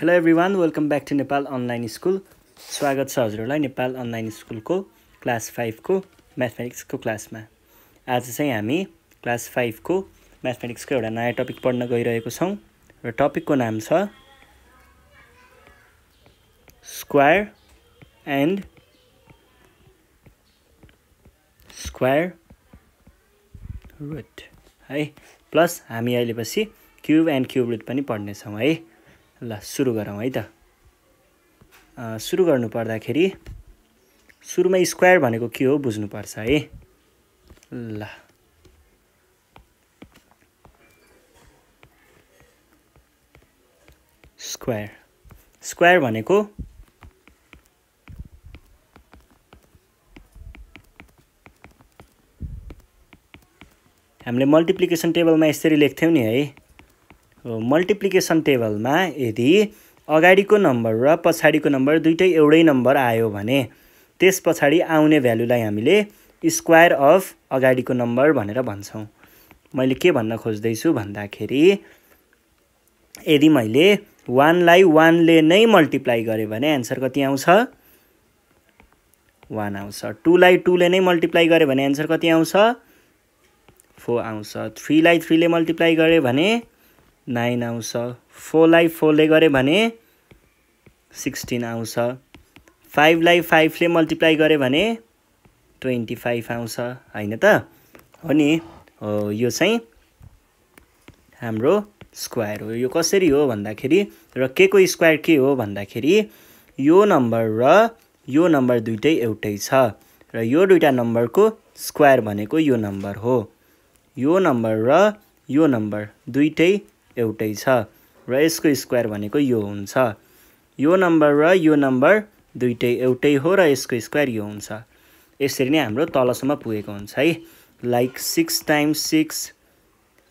hello everyone welcome back to Nepal online school स्वागत छ हजुरहरूलाई नेपाल अनलाइन स्कुलको क्लास फाइभको म्याथमेटिक्सको क्लासमा आज चाहिँ हामी क्लास फाइभको म्याथमेटिक्सको एउटा नयाँ टपिक पढ्न गइरहेको छौँ र टपिकको नाम छ स्क्वायर एन्ड स्क्वायर रुट है प्लस हामी अहिले पछि क्युब एन्ड क्युब रुट पनि पढ्नेछौँ है ल सुरु गरौँ है त सुरु गर्नुपर्दाखेरि सुरुमा स्क्वायर भनेको के हो बुझ्नुपर्छ है ल स्क्वायर स्क्वायर भनेको हामीले मल्टिप्लिकेसन टेबलमा यसरी लेख्थ्यौँ नि है मल्टिप्लिकेसन टेबलमा यदि अगाडिको नम्बर र पछाडिको नम्बर दुइटै एउटै नम्बर आयो भने त्यस पछाडि आउने भ्यालुलाई हामीले स्क्वायर अफ अगाडिको नम्बर भनेर भन्छौँ मैले के भन्न खोज्दैछु भन्दाखेरि यदि मैले वानलाई वानले नै मल्टिप्लाई गरेँ भने एन्सर कति आउँछ वान आउँछ टूलाई टूले नै मल्टिप्लाई गरेँ भने एन्सर कति आउँछ फोर आउँछ थ्रीलाई थ्रीले मल्टिप्लाई गरेँ भने नाइन आउँछ फोरलाई फोरले गऱ्यो भने सिक्सटिन आउँछ फाइभलाई फाइभले मल्टिप्लाई गऱ्यो भने ट्वेन्टी फाइभ आउँछ होइन त हो नि यो चाहिँ हाम्रो स्क्वायर हो यो कसरी हो भन्दाखेरि र के को स्क्वायर के हो भन्दाखेरि यो नम्बर र यो नम्बर दुइटै एउटै छ र यो दुइटा नम्बरको स्क्वायर भनेको यो नम्बर हो यो नम्बर र यो नम्बर दुइटै एउटै छ र यसको स्क्वायर भनेको यो हुन्छ यो नम्बर र यो नम्बर दुइटै एउटै हो र यसको स्क्वायर यो हुन्छ यसरी नै हाम्रो तलसम्म पुगेको हुन्छ है लाइक सिक्स टाइम्स सिक्स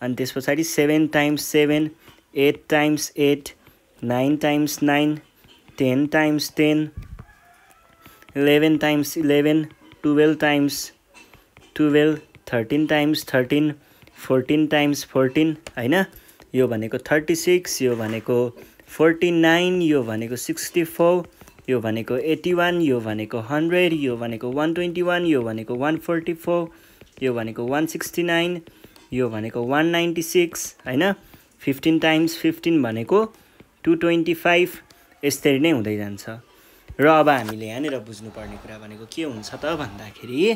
अनि त्यस पछाडि seven times seven eight times eight nine times nine ten times ten eleven times eleven twelve times twelve thirteen times thirteen fourteen times fourteen होइन यो भनेको थर्टी सिक्स यो भनेको फोर्टी नाइन यो भनेको सिक्सटी फोर यो भनेको एट्टी वान यो भनेको हन्ड्रेड यो भनेको वान ट्वेन्टी वान यो भनेको वान फोर्टी फोर यो भनेको वान सिक्सटी नाइन यो भनेको वान नाइन्टी सिक्स होइन फिफ्टिन टाइम्स फिफ्टिन भनेको टु ट्वेन्टी फाइभ यस्तरी नै हुँदै जान्छ र अब हामीले यहाँनिर बुझ्नुपर्ने कुरा भनेको के हुन्छ त भन्दाखेरि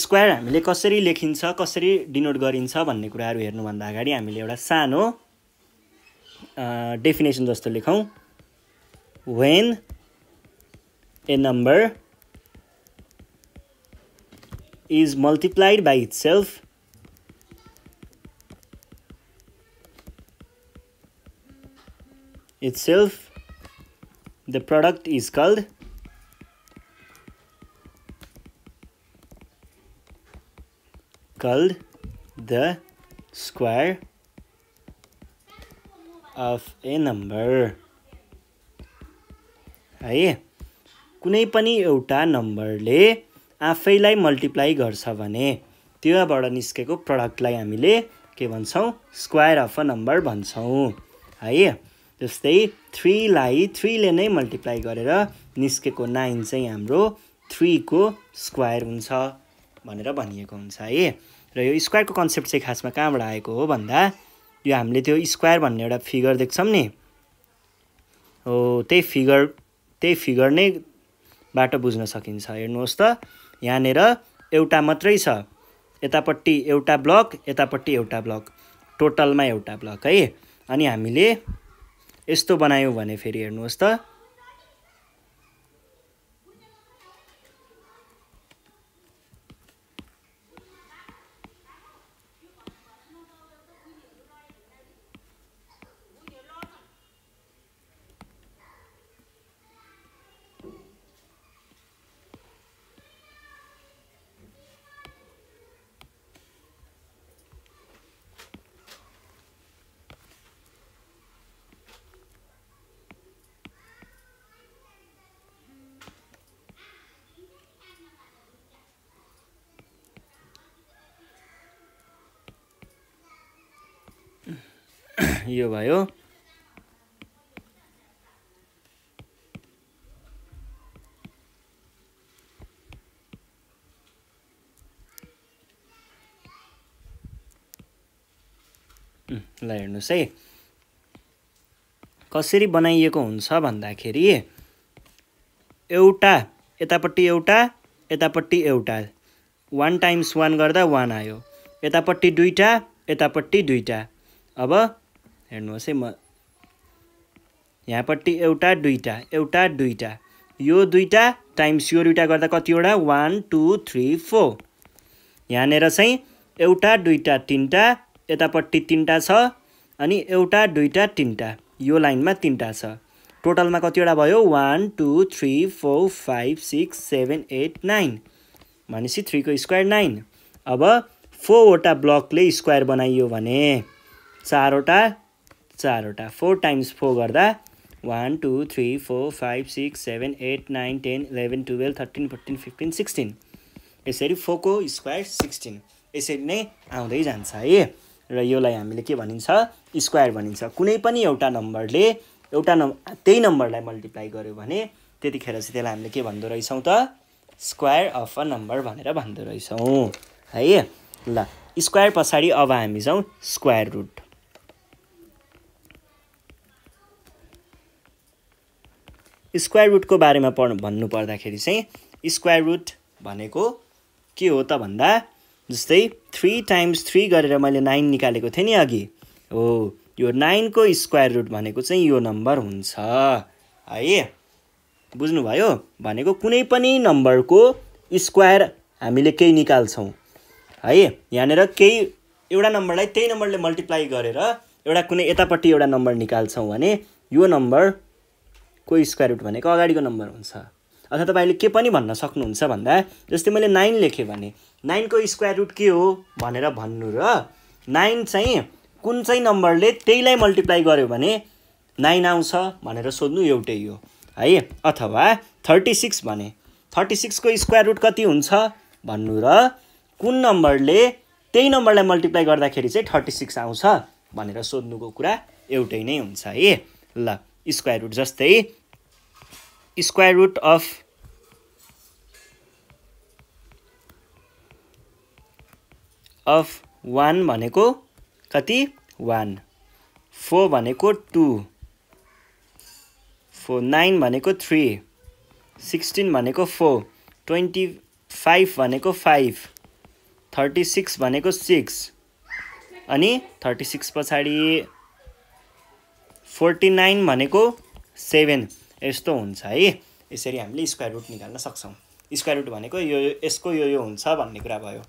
स्क्वायर हामीले कसरी लेखिन्छ कसरी डिनोट गरिन्छ भन्ने कुराहरू हेर्नुभन्दा अगाडि हामीले एउटा सानो डेफिनेसन जस्तो लेखौँ when a number is multiplied by itself itself the product is called called the square of a number है कुनै पनि एउटा नम्बरले आफैलाई मल्टिप्लाई गर्छ भने त्योबाट निस्केको प्रडक्टलाई हामीले के भन्छौँ स्क्वायर अफ अ नम्बर भन्छौँ है जस्तै थ्रीलाई थ्रीले नै मल्टिप्लाई गरेर निस्केको नाइन चाहिँ हाम्रो थ्रीको स्क्वायर हुन्छ भनेर भनिएको हुन्छ है र यो स्क्वायरको कन्सेप्ट चाहिँ खासमा कहाँबाट आएको हो भन्दा यो हामीले त्यो स्क्वायर भन्ने एउटा फिगर देख्छौँ नि हो त्यही फिगर त्यही फिगर नै बाट बुझ्न सकिन्छ हेर्नुहोस् त यहाँनिर एउटा मात्रै छ यतापट्टि एउटा ब्लक यतापट्टि एउटा ब्लक टोटलमा एउटा ब्लक है अनि हामीले यस्तो बनायौँ भने फेरि हेर्नुहोस् त यो भयो ल हेर्नुहोस् है कसरी बनाइएको हुन्छ भन्दाखेरि एउटा यतापट्टि एउटा यतापट्टि एउटा वान टाइम्स वान गर्दा वान आयो यतापट्टि दुईवटा यतापट्टि दुईवटा अब हेर्नुहोस् है म यहाँपट्टि एउटा दुईवटा एउटा दुईवटा यो दुईवटा टाइम्स यो दुईवटा गर्दा कतिवटा वान टू थ्री फोर यहाँनिर चाहिँ एउटा दुईवटा तिनवटा यतापट्टि तिनवटा छ अनि एउटा दुईवटा तिनवटा यो लाइनमा तिनवटा छ टोटलमा कतिवटा भयो one two three four five six seven eight nine भनेपछि थ्रीको स्क्वायर नाइन अब फोरवटा ब्लकले स्क्वायर बनाइयो भने चारवटा चारवटा फोर टाइम्स फोर गर्दा one two three four five six seven eight nine ten eleven twelve thirteen fourteen fifteen sixteen यसरी फोरको स्क्वायर सिक्सटिन यसरी नै आउँदै जान्छ है र योलाई हामीले के भनिन्छ स्क्वायर भनिन्छ कुनै पनि एउटा नम्बरले एउटा नम् त्यही नम्बरलाई मल्टिप्लाई गर्यो भने त्यतिखेर चाहिँ त्यसलाई हामीले के भन्दो रहेछौँ त स्क्वायर अफ अ नम्बर भनेर भन्दो रहेछौँ है ल स्क्वायर पछाडि अब हामी जाउँ स्क्वायर रुट स्क्वायर रुटको बारेमा पढ भन्नुपर्दाखेरि चाहिँ स्क्वायर रुट भनेको के हो त भन्दा जस्तै थ्री टाइम्स थ्री गरेर मैले नाइन निकालेको थिएँ नि अघि हो यो नाइनको स्क्वायर रुट भनेको चाहिँ यो नम्बर हुन्छ है बुझ्नुभयो भनेको कुनै पनि नम्बरको स्क्वायर हामीले केही निकाल्छौँ है यहाँनिर केही एउटा नम्बरलाई त्यही नम्बरले मल्टिप्लाई गरेर एउटा कुनै यतापट्टि एउटा नम्बर निकाल्छौँ भने यो नम्बर को स्क्वायर रुट भनेको अगाडिको नम्बर हुन्छ अथवा तपाईँले के पनि भन्न सक्नुहुन्छ भन्दा जस्तै मैले नाइन लेखेँ भने नाइनको स्क्वायर रुट के हो भनेर भन्नु र नाइन चाहिँ कुन चाहिँ नम्बरले त्यहीलाई मल्टिप्लाई गर्यो भने नाइन आउँछ भनेर सोध्नु एउटै हो है अथवा थर्टी सिक्स भने थर्टी सिक्सको स्क्वायर रुट कति हुन्छ भन्नु र कुन नम्बरले त्यही नम्बरलाई मल्टिप्लाई गर्दाखेरि चाहिँ थर्टी सिक्स आउँछ भनेर सोध्नुको कुरा एउटै नै हुन्छ है ल स्क्वायर रुट जस्तै square root of of one भनेको कति वान फोर भनेको टु फोर नाइन भनेको थ्री सिक्सटिन भनेको फोर ट्वेन्टी फाइभ भनेको फाइभ थर्टी सिक्स भनेको सिक्स अनि थर्टी सिक्स पछाडि फोर्टी नाइन भनेको सेभेन यस्तो हुन्छ है यसरी हामीले स्क्वायर रुट निकाल्न सक्छौँ स्क्वायर रुट भनेको यो यसको यो यो हुन्छ भन्ने कुरा भयो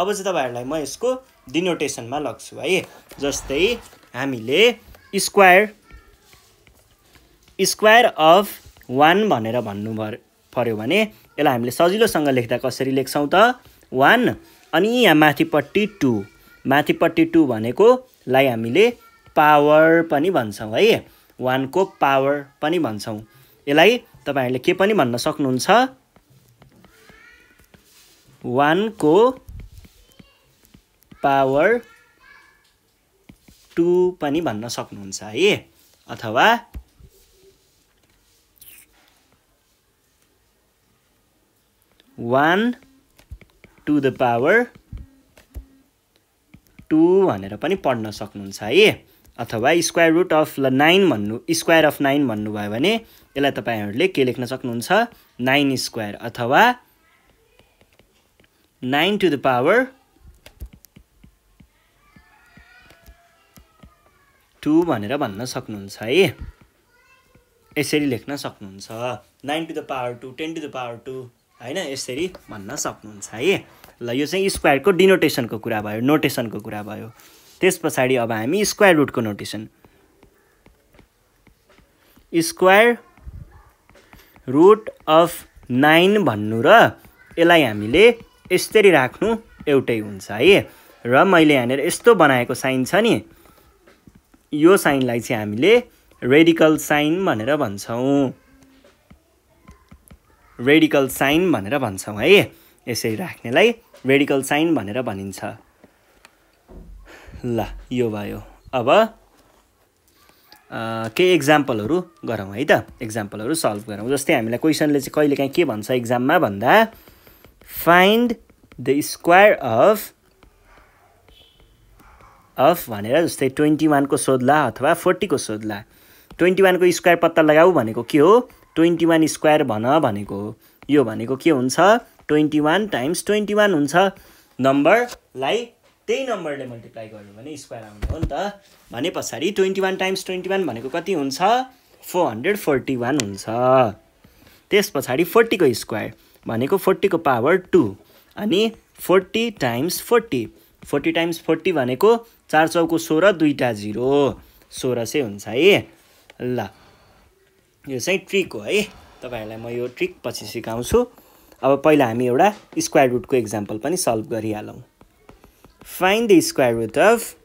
अब चाहिँ तपाईँहरूलाई म यसको डिनोटेसनमा लग्छु है जस्तै हामीले स्क्वायर स्क्वायर अफ वान भनेर भन्नु पऱ्यो भने यसलाई हामीले सजिलोसँग लेख्दा कसरी लेख्छौँ त वान अनि यहाँ माथिपट्टि टू माथिपट्टि टू भनेकोलाई हामीले पावर पनि भन्छौँ है वानको पावर पनि भन्छौँ यसलाई तपाईँहरूले के पनि भन्न सक्नुहुन्छ वानको पावर टु पनि भन्न सक्नुहुन्छ है अथवा one to the power two भनेर पनि पढ्न सक्नुहुन्छ है अथवा स्क्वायर रुट अफ ल नाइन भन्नु स्क्वायर अफ नाइन भन्नुभयो भने यसलाई तपाईँहरूले के लेख्न सक्नुहुन्छ नाइन स्क्वायर अथवा nine to the power two भनेर भन्न सक्नुहुन्छ है यसरी लेख्न सक्नुहुन्छ nine to the power two ten to the power two होइन यसरी भन्न सक्नुहुन्छ है ल यो चाहिँ स्क्वायरको डिनोटेसनको कुरा भयो नोटेसनको कुरा भयो त्यस पछाडि अब हामी स्क्वायर रुटको notation square root of nine भन्नु र यसलाई हामीले यसरी राख्नु एउटै हुन्छ है र मैले यहाँनिर यस्तो बनाएको साइन छ नि यो साइनलाई चाहिँ हामीले रेडिकल साइन भनेर भन्छौँ रेडिकल साइन भनेर भन्छौँ है यसरी राख्नेलाई रेडिकल साइन भनेर भनिन्छ ल यो भयो अब केही इक्जाम्पलहरू गरौँ है त इक्जाम्पलहरू सल्भ गरौँ जस्तै हामीलाई क्वेसनले चाहिँ कहिले काहीँ के भन्छ इक्जाममा भन्दा find the square of of भनेर जस्तै ट्वेन्टी वानको सोध्ला अथवा फोर्टीको सोध्ला ट्वेन्टी वानको स्क्वायर पत्ता लगाऊ भनेको के हो ट्वेन्टी वान स्क्वायर भन भनेको यो भनेको के हुन्छ twenty one times twenty one हुन्छ नम्बरलाई त्यही नम्बरले मल्टिप्लाई गर्यो भने स्क्वायर आउने हो नि त भने पछाडि twenty one times twenty one भनेको कति हुन्छ फोर हन्ड्रेड फोर्टी वान हुन्छ त्यस पछाडि फोर्टीको स्क्वायर भनेको फोर्टीको पावर टू अनि forty times forty forty times forty भनेको चार चौको सोह्र दुईवटा जिरो सोह्र चाहिँ हुन्छ है ल यो चाहिँ ट्रिक हो है तपाईँहरूलाई म यो ट्रिक पछि सिकाउँछु अब पहिला हामी एउटा स्क्वायर रुटको इक्जाम्पल पनि सल्भ गरिहालौँ Find the square root of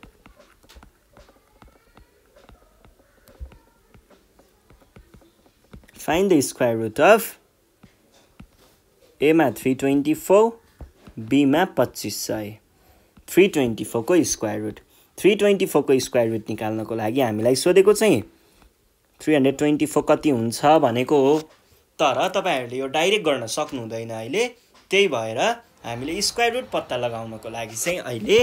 Find the square root of एमा थ्री ट्वेन्टी फोर बीमा पच्चिस सय थ्री ट्वेन्टी फोरको स्क्वायर रुट थ्री ट्वेन्टी फोरको स्क्वायर रुट निकाल्नको लागि हामीलाई सोधेको चाहिँ थ्री हन्ड्रेड ट्वेन्टी फोर कति हुन्छ भनेको हो तर तपाईँहरूले यो डाइरेक्ट गर्न सक्नुहुँदैन अहिले त्यही भएर हामीले स्क्वायर रुट पत्ता लगाउनको लागि चाहिँ अहिले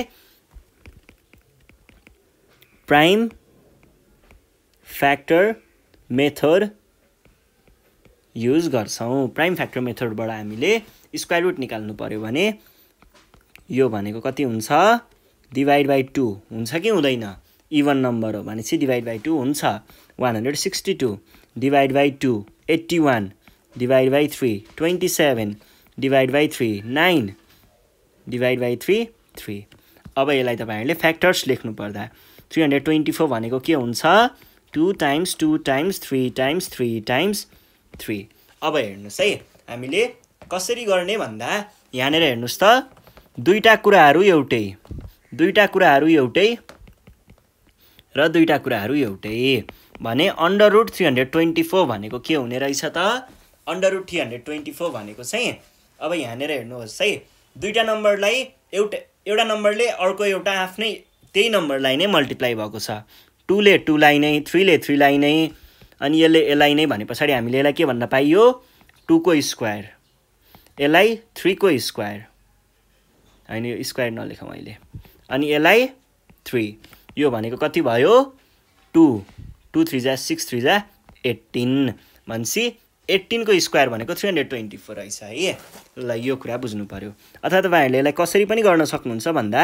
प्राइम फ्याक्टर मेथड युज गर्छौँ प्राइम फ्याक्टर मेथडबाट हामीले स्क्वायर रुट निकाल्नु पऱ्यो भने यो भनेको कति हुन्छ डिभाइड बाई टू हुन्छ कि हुँदैन इभन नम्बर हो भनेपछि डिभाइड बाई टू हुन्छ one hundred sixty two divide by two eighty one divide by three twenty seven divide by three nine divide by three three अब यसलाई तपाईँहरूले फ्याक्टर्स लेख्नु पर्दा थ्री हन्ड्रेड ट्वेन्टी फोर भनेको के हुन्छ two times two times three times three times three अब हेर्नुहोस् है हामीले कसरी गर्ने भन्दा यहाँनिर हेर्नुहोस् त दुईवटा कुराहरू एउटै दुईवटा कुराहरू एउटै र दुईवटा कुराहरू एउटै भने under root three hundred twenty four भनेको के हुने रहेछ त under root three hundred twenty four भनेको चाहिँ अब यहाँनिर हेर्नुहोस् है दुईवटा नम्बरलाई एउटा एउटा नम्बरले अर्को एउटा आफ्नै त्यही नम्बरलाई नै मल्टिप्लाई भएको छ टूले टूलाई नै थ्रीले थ्रीलाई नै अनि यसले यसलाई नै भने पछाडि हामीले यसलाई के भन्न पाइयो टूको स्क्वायर यसलाई थ्रीको स्क्वायर होइन यो स्क्वायर नलेखौँ अहिले अनि यसलाई थ्री यो भनेको कति भयो टु टू थ्री जा सिक्स थ्री जा एट्टिन भनेपछि एट्टिनको स्क्वायर भनेको थ्री हन्ड्रेड ट्वेन्टी फोर रहेछ है ल यो कुरा बुझ्नु पऱ्यो अथवा तपाईँहरूले यसलाई कसरी पनि गर्न सक्नुहुन्छ भन्दा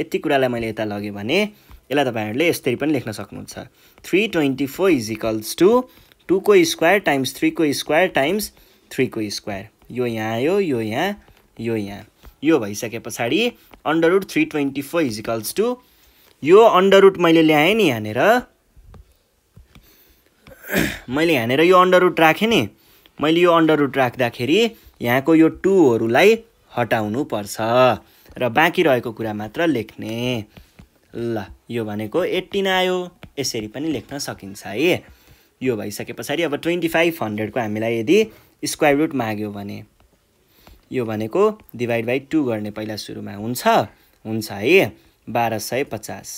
यति कुरालाई मैले यता लगेँ भने यसलाई तपाईँहरूले यसरी पनि लेख्न सक्नुहुन्छ three twenty four is equals to टूको स्क्वायर टाइम्स थ्रीको स्क्वायर टाइम्स थ्रीको स्क्वायर यो यहाँ आयो यो यहाँ यो यहाँ यो भइसके पछाडि under root three twenty four is equals to यो अन्डर रुट मैले ल्याएँ नि यहाँनिर मैले यहाँनिर यो अन्डर रुट राखेँ नि मैले यो अन्डर रुट राख्दाखेरि यहाँको यो टुहरूलाई पर्छ र बाँकी रहेको कुरा मात्र लेख्ने ल यो भनेको एट्टिन आयो यसरी पनि लेख्न सकिन्छ है यो भइसके पछाडि अब ट्वेन्टी फाइभ हन्ड्रेडको हामीलाई यदि स्क्वायर रुट माग्यो भने यो भनेको डिभाइड बाई टू गर्ने पहिला सुरुमा हुन्छ हुन्छ है बाह्र सय पचास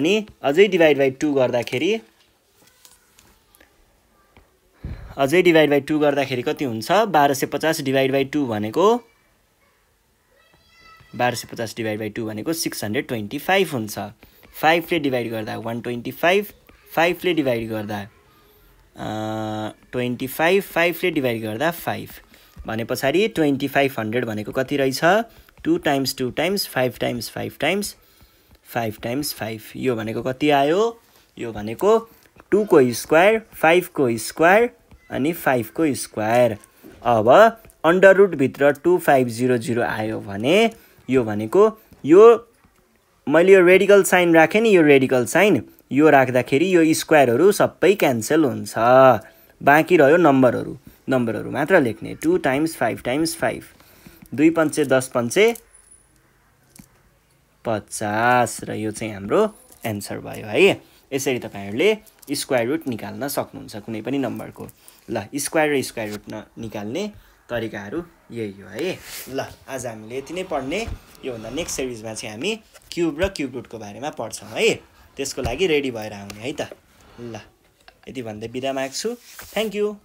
अनि अझै डिभाइड बाई टू गर्दाखेरि अझै डिभाइड बाई टू गर्दाखेरि कति हुन्छ बाह्र सय पचास डिभाइड बाई टू भनेको बाह्र सय पचास डिभाइड बाई टू भनेको सिक्स हन्ड्रेड ट्वेन्टी फाइभ हुन्छ फाइभले डिभाइड गर्दा वान ट्वेन्टी फाइभ फाइभले डिभाइड गर्दा ट्वेन्टी फाइभ फाइभले डिभाइड गर्दा फाइभ भने पछाडि ट्वेन्टी फाइभ हन्ड्रेड भनेको कति रहेछ two times two times five times five times five times five यो भनेको कति आयो यो भनेको टूको स्क्वायर फाइभको स्क्वायर अनि फाइभको स्क्वायर अब अन्डर रुटभित्र टु फाइभ जिरो जिरो आयो भने यो भनेको यो मैले यो रेडिकल साइन राखेँ नि यो रेडिकल साइन यो राख्दाखेरि यो स्क्वायरहरू सबै क्यान्सल हुन्छ बाँकी रह्यो नम्बरहरू नम्बरहरू मात्र लेख्ने two times five times five दुई पन्चे दस पन्चे पचास र यो चाहिँ हाम्रो एन्सर भयो है यसरी तपाईँहरूले स्क्वायर रुट निकाल्न सक्नुहुन्छ कुनै पनि नम्बरको ल स्क्वायर र स्क्वायर रुट न निकाल्ने तरिकाहरू यही हो है ल आज हामीले यति नै पढ्ने योभन्दा नेक्स्ट सिरिजमा चाहिँ हामी क्युब र क्युब रुटको बारेमा पढ्छौँ है त्यसको लागि रेडी भएर आउने है त ल यति भन्दै बिदा माग्छु थ्याङ्क यू